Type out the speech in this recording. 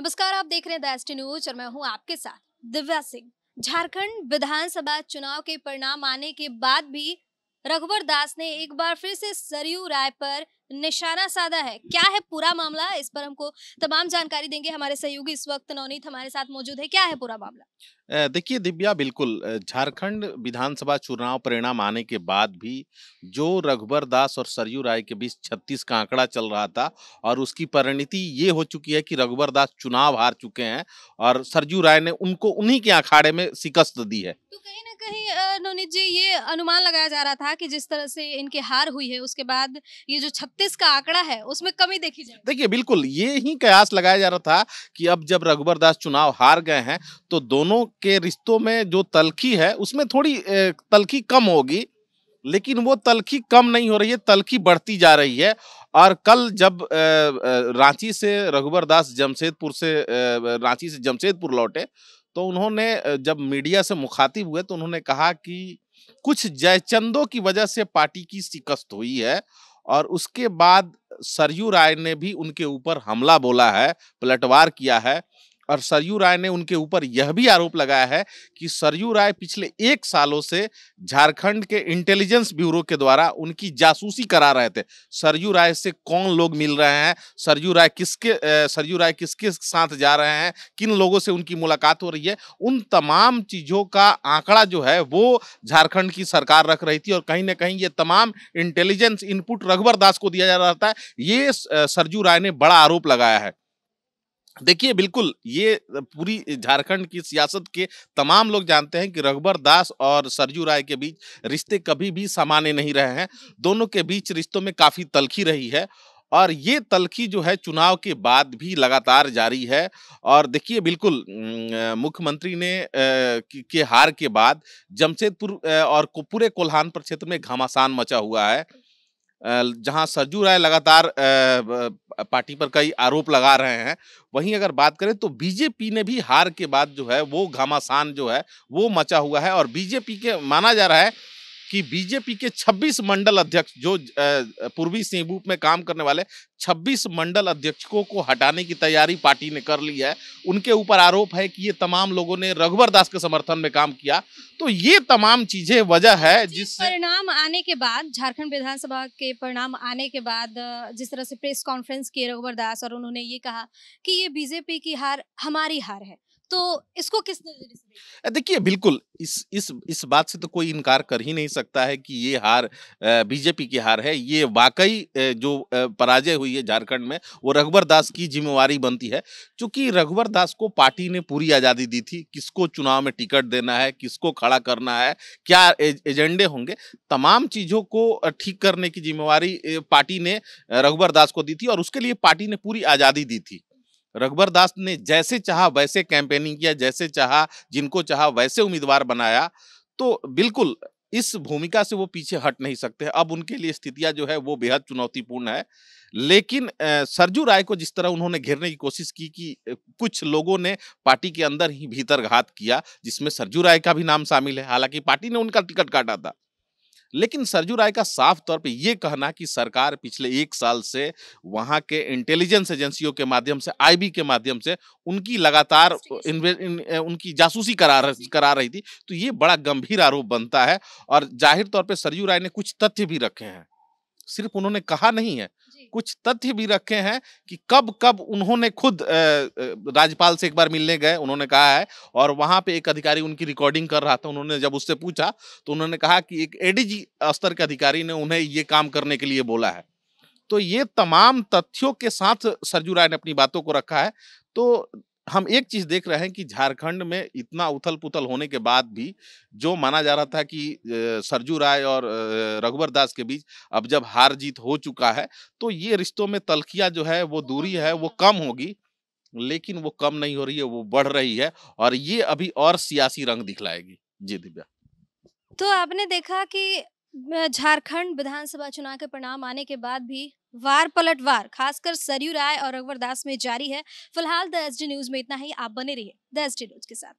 नमस्कार आप देख रहे हैं द न्यूज और मैं हूं आपके साथ दिव्या सिंह झारखंड विधानसभा चुनाव के परिणाम आने के बाद भी रघुवर दास ने एक बार फिर से सरयू राय पर निशाना साधा है क्या है पूरा मामला इस पर हमको तमाम जानकारी देंगे हमारे सहयोगी इस वक्त नवनीत हमारे साथ मौजूद है क्या है पूरा मामला देखिए दिव्या बिल्कुल झारखंड विधानसभा चुनाव परिणाम आने के बाद भी जो रघुबर दास और सरयू राय के बीच छत्तीस का आंकड़ा चल रहा था और उसकी परिणति ये हो चुकी है कि रघुबर दास चुनाव हार चुके हैं और सरयू राय ने उनको उन्हीं के अखाड़े में शिकस्त दी है तो कहीं ना कहीं नवनीत जी ये अनुमान लगाया जा रहा था कि जिस तरह से इनके हार हुई है उसके बाद ये जो छत्तीस छत्तीस का आंकड़ा है उसमें कमी देखी जाए देखिए बिल्कुल ये ही कयास लगाया जा रहा था कि अब जब रघुबर दास चुनाव हार गए हैं तो दोनों के रिश्तों में जो तलखी है उसमें थोड़ी तलखी कम होगी लेकिन वो तलखी कम नहीं हो रही है तलखी बढ़ती जा रही है और कल जब रांची से रघुबर दास जमशेदपुर से रांची से जमशेदपुर लौटे तो उन्होंने जब मीडिया से मुखातिब हुए तो उन्होंने कहा कि कुछ जयचंदों की वजह से पार्टी की शिकस्त हुई है और उसके बाद सरयू राय ने भी उनके ऊपर हमला बोला है पलटवार किया है और सरयू राय ने उनके ऊपर यह भी आरोप लगाया है कि सरयू राय पिछले एक सालों से झारखंड के इंटेलिजेंस ब्यूरो के द्वारा उनकी जासूसी करा रहे थे सरयू राय से कौन लोग मिल रहे हैं सरयू राय किसके सरयू राय किसके साथ जा रहे हैं किन लोगों से उनकी मुलाकात हो रही है उन तमाम चीज़ों का आंकड़ा जो है वो झारखंड की सरकार रख रही थी और कहीं ना कहीं ये तमाम इंटेलिजेंस इनपुट रघुवर दास को दिया जा रहा था ये सरजू राय ने बड़ा आरोप लगाया है देखिए बिल्कुल ये पूरी झारखंड की सियासत के तमाम लोग जानते हैं कि रघुबर दास और सरजू राय के बीच रिश्ते कभी भी सामान्य नहीं रहे हैं दोनों के बीच रिश्तों में काफ़ी तलखी रही है और ये तलखी जो है चुनाव के बाद भी लगातार जारी है और देखिए बिल्कुल मुख्यमंत्री ने के हार के बाद जमशेदपुर और पूरे कोल्हानपुर क्षेत्र में घमासान मचा हुआ है जहां सरजू राय लगातार पार्टी पर कई आरोप लगा रहे हैं वहीं अगर बात करें तो बीजेपी ने भी हार के बाद जो है वो घमासान जो है वो मचा हुआ है और बीजेपी के माना जा रहा है कि बीजेपी के 26 मंडल अध्यक्ष जो पूर्वी सिंहभूप में काम करने वाले 26 मंडल अध्यक्षों को हटाने की तैयारी पार्टी ने कर ली है उनके ऊपर आरोप है कि ये तमाम लोगों ने रघुवर दास के समर्थन में काम किया तो ये तमाम चीजें वजह है जिस परिणाम आने के बाद झारखंड विधानसभा के परिणाम आने के बाद जिस तरह से प्रेस कॉन्फ्रेंस किए रघुवर दास और उन्होंने ये कहा कि ये बीजेपी की हार हमारी हार है तो इसको किस नजर से देखिए बिल्कुल इस इस इस बात से तो कोई इनकार कर ही नहीं सकता है कि ये हार बीजेपी की हार है ये वाकई जो पराजय हुई है झारखंड में वो रघुवर दास की जिम्मेवारी बनती है क्योंकि रघुवर दास को पार्टी ने पूरी आज़ादी दी थी किसको चुनाव में टिकट देना है किसको खड़ा करना है क्या एजेंडे होंगे तमाम चीज़ों को ठीक करने की जिम्मेवारी पार्टी ने रघुवर दास को दी थी और उसके लिए पार्टी ने पूरी आज़ादी दी थी रघुबर दास ने जैसे चाहा वैसे कैंपेनिंग किया जैसे चाहा जिनको चाहा वैसे उम्मीदवार बनाया तो बिल्कुल इस भूमिका से वो पीछे हट नहीं सकते अब उनके लिए स्थितियां जो है वो बेहद चुनौतीपूर्ण है लेकिन सरजू राय को जिस तरह उन्होंने घेरने की कोशिश की कि कुछ लोगों ने पार्टी के अंदर ही भीतर घात किया जिसमें सरजू राय का भी नाम शामिल है हालांकि पार्टी ने उनका टिकट काटा था लेकिन सरजू राय का साफ तौर पे ये कहना कि सरकार पिछले एक साल से वहाँ के इंटेलिजेंस एजेंसियों के माध्यम से आईबी के माध्यम से उनकी लगातार इन, इन, उनकी जासूसी करा करा रही थी तो ये बड़ा गंभीर आरोप बनता है और जाहिर तौर पर सरजू राय ने कुछ तथ्य भी रखे हैं सिर्फ उन्होंने कहा नहीं है कुछ तथ्य भी रखे हैं कि कब कब उन्होंने खुद राज्यपाल से एक बार मिलने गए उन्होंने कहा है और वहां पे एक अधिकारी उनकी रिकॉर्डिंग कर रहा था उन्होंने जब उससे पूछा तो उन्होंने कहा कि एक एडीजी स्तर के अधिकारी ने उन्हें ये काम करने के लिए बोला है तो ये तमाम तथ्यों के साथ सरजू राय ने अपनी बातों को रखा है तो हम एक चीज देख रहे हैं कि झारखंड में इतना उथल पुथल होने के बाद भी जो माना जा रहा था कि सरजू राय और रघुवर दास के बीच अब जब हार जीत हो चुका है तो ये रिश्तों में तलखिया जो है वो दूरी है वो कम होगी लेकिन वो कम नहीं हो रही है वो बढ़ रही है और ये अभी और सियासी रंग दिखलाएगी जी दिव्या तो आपने देखा कि झारखंड विधानसभा चुनाव के परिणाम आने के बाद भी वार पलटवार खासकर सरयू राय और रघुवर दास में जारी है फिलहाल द एस न्यूज में इतना ही आप बने रहिए द एस न्यूज के साथ